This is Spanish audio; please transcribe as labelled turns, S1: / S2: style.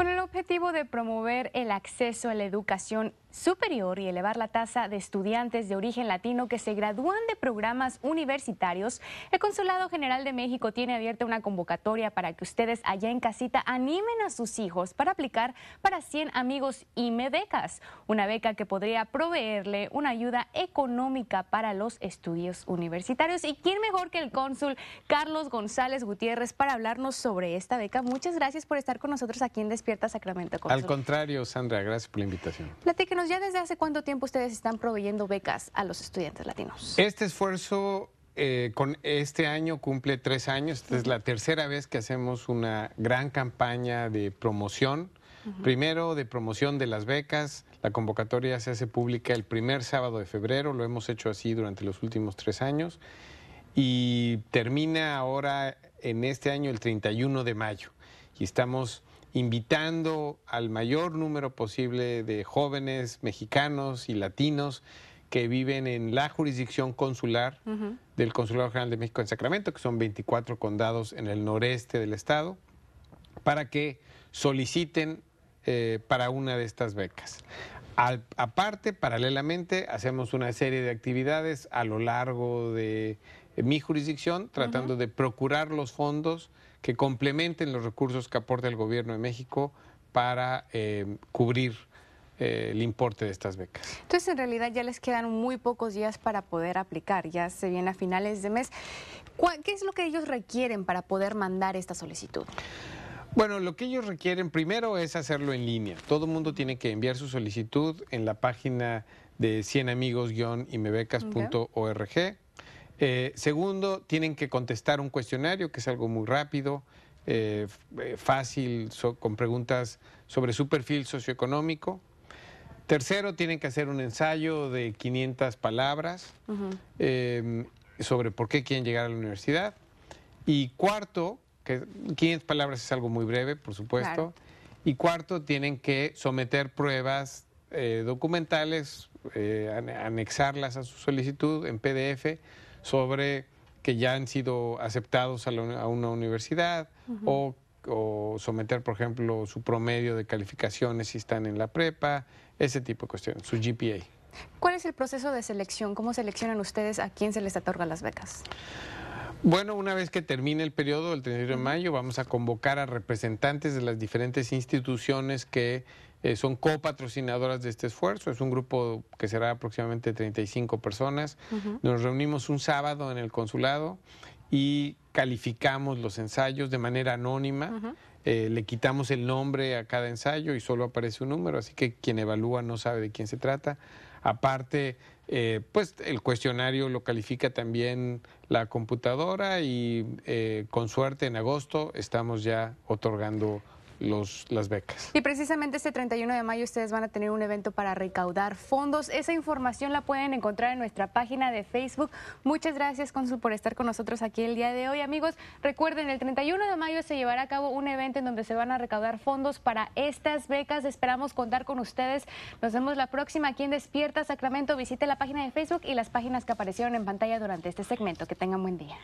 S1: Con el objetivo de promover el acceso a la educación superior y elevar la tasa de estudiantes de origen latino que se gradúan de programas universitarios, el Consulado General de México tiene abierta una convocatoria para que ustedes allá en casita animen a sus hijos para aplicar para 100 amigos y becas, una beca que podría proveerle una ayuda económica para los estudios universitarios. ¿Y quién mejor que el cónsul Carlos González Gutiérrez para hablarnos sobre esta beca? Muchas gracias por estar con nosotros aquí en Despierta Sacramento. Al
S2: contrario, Sandra, gracias por la invitación.
S1: ¿ya desde hace cuánto tiempo ustedes están proveyendo becas a los estudiantes latinos?
S2: Este esfuerzo eh, con este año cumple tres años. Esta es la tercera vez que hacemos una gran campaña de promoción. Primero, de promoción de las becas. La convocatoria se hace pública el primer sábado de febrero. Lo hemos hecho así durante los últimos tres años. Y termina ahora en este año el 31 de mayo. Y estamos invitando al mayor número posible de jóvenes mexicanos y latinos que viven en la jurisdicción consular del Consulado General de México en Sacramento, que son 24 condados en el noreste del estado, para que soliciten eh, para una de estas becas. aparte, paralelamente, hacemos una serie de actividades a lo largo de mi jurisdicción, tratando de procurar los fondos que complementen los recursos que aporta el gobierno de México para eh, cubrir eh, el importe de estas becas.
S1: Entonces, en realidad ya les quedan muy pocos días para poder aplicar, ya se viene a finales de mes. ¿Qué es lo que ellos requieren para poder mandar esta solicitud?
S2: Bueno, lo que ellos requieren primero es hacerlo en línea. Todo el mundo tiene que enviar su solicitud en la página de 100amigos-imebecas.org. Eh, segundo, tienen que contestar un cuestionario, que es algo muy rápido, eh, eh, fácil, con preguntas sobre su perfil socioeconómico. Tercero, tienen que hacer un ensayo de 500 palabras em, sobre por qué quieren llegar a la universidad. Y cuarto, que 500 palabras es algo muy breve, por supuesto. Y cuarto, tienen que someter pruebas documentales, anexarlas a su solicitud en PDF sobre que ya han sido aceptados a, una universidad o someter, por ejemplo, su promedio de calificaciones si están en la prepa, ese tipo de cuestiones, su GPA.
S1: ¿Cuál es el proceso de selección? ¿Cómo seleccionan ustedes a quién se les otorga las becas?
S2: Bueno, una vez que termine el periodo, el 31 de mayo, vamos a convocar a representantes de las diferentes instituciones que eh, son copatrocinadoras de este esfuerzo. Es un grupo que será aproximadamente 35 personas. Nos reunimos un sábado en el consulado y calificamos los ensayos de manera anónima. Eh, le quitamos el nombre a cada ensayo y solo aparece un número, así que quien evalúa no sabe de quién se trata. Aparte, eh, pues el cuestionario lo califica también la computadora y con suerte en agosto estamos ya otorgando las becas.
S1: Y precisamente este 31 de mayo ustedes van a tener un evento para recaudar fondos. Esa información la pueden encontrar en nuestra página de Facebook. Muchas gracias, Consul, por estar con nosotros aquí el día de hoy. Amigos, recuerden, el 31 de mayo se llevará a cabo un evento en donde se van a recaudar fondos para estas becas. Esperamos contar con ustedes. Nos vemos la próxima aquí en Despierta Sacramento. Visite la página de Facebook y las páginas que aparecieron en pantalla durante este segmento. Que tengan buen día.